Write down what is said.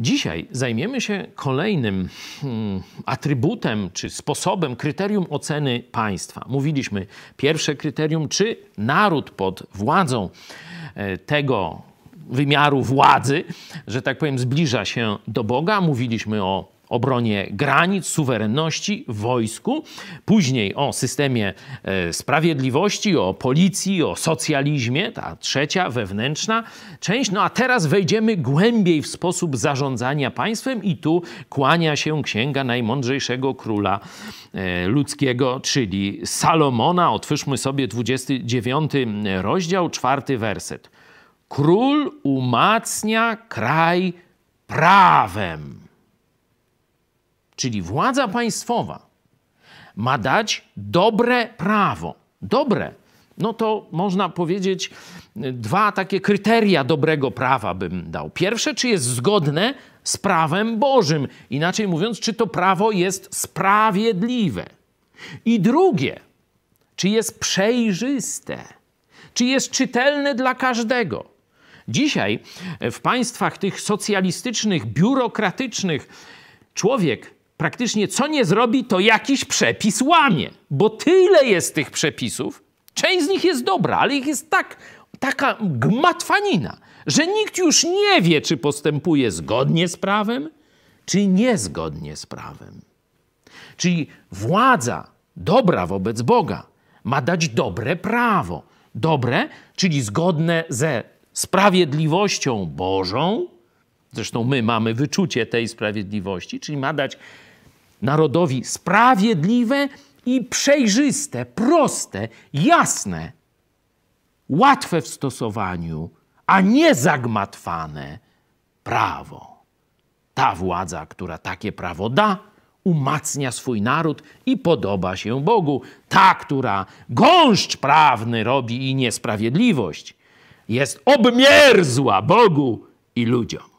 Dzisiaj zajmiemy się kolejnym hmm, atrybutem czy sposobem, kryterium oceny państwa. Mówiliśmy pierwsze kryterium, czy naród pod władzą e, tego wymiaru władzy, że tak powiem, zbliża się do Boga. Mówiliśmy o obronie granic, suwerenności, wojsku, później o systemie e, sprawiedliwości, o policji, o socjalizmie, ta trzecia, wewnętrzna część. No a teraz wejdziemy głębiej w sposób zarządzania państwem i tu kłania się księga najmądrzejszego króla e, ludzkiego, czyli Salomona. Otwórzmy sobie 29 rozdział, czwarty werset. Król umacnia kraj prawem czyli władza państwowa, ma dać dobre prawo. Dobre. No to można powiedzieć, y, dwa takie kryteria dobrego prawa bym dał. Pierwsze, czy jest zgodne z prawem Bożym, inaczej mówiąc, czy to prawo jest sprawiedliwe. I drugie, czy jest przejrzyste, czy jest czytelne dla każdego. Dzisiaj y, w państwach tych socjalistycznych, biurokratycznych, człowiek praktycznie co nie zrobi, to jakiś przepis łamie, bo tyle jest tych przepisów. Część z nich jest dobra, ale ich jest tak, taka gmatwanina, że nikt już nie wie, czy postępuje zgodnie z prawem, czy niezgodnie z prawem. Czyli władza dobra wobec Boga ma dać dobre prawo. Dobre, czyli zgodne ze sprawiedliwością Bożą, Zresztą my mamy wyczucie tej sprawiedliwości, czyli ma dać narodowi sprawiedliwe i przejrzyste, proste, jasne, łatwe w stosowaniu, a nie zagmatwane prawo. Ta władza, która takie prawo da, umacnia swój naród i podoba się Bogu. Ta, która gąszcz prawny robi i niesprawiedliwość, jest obmierzła Bogu i ludziom.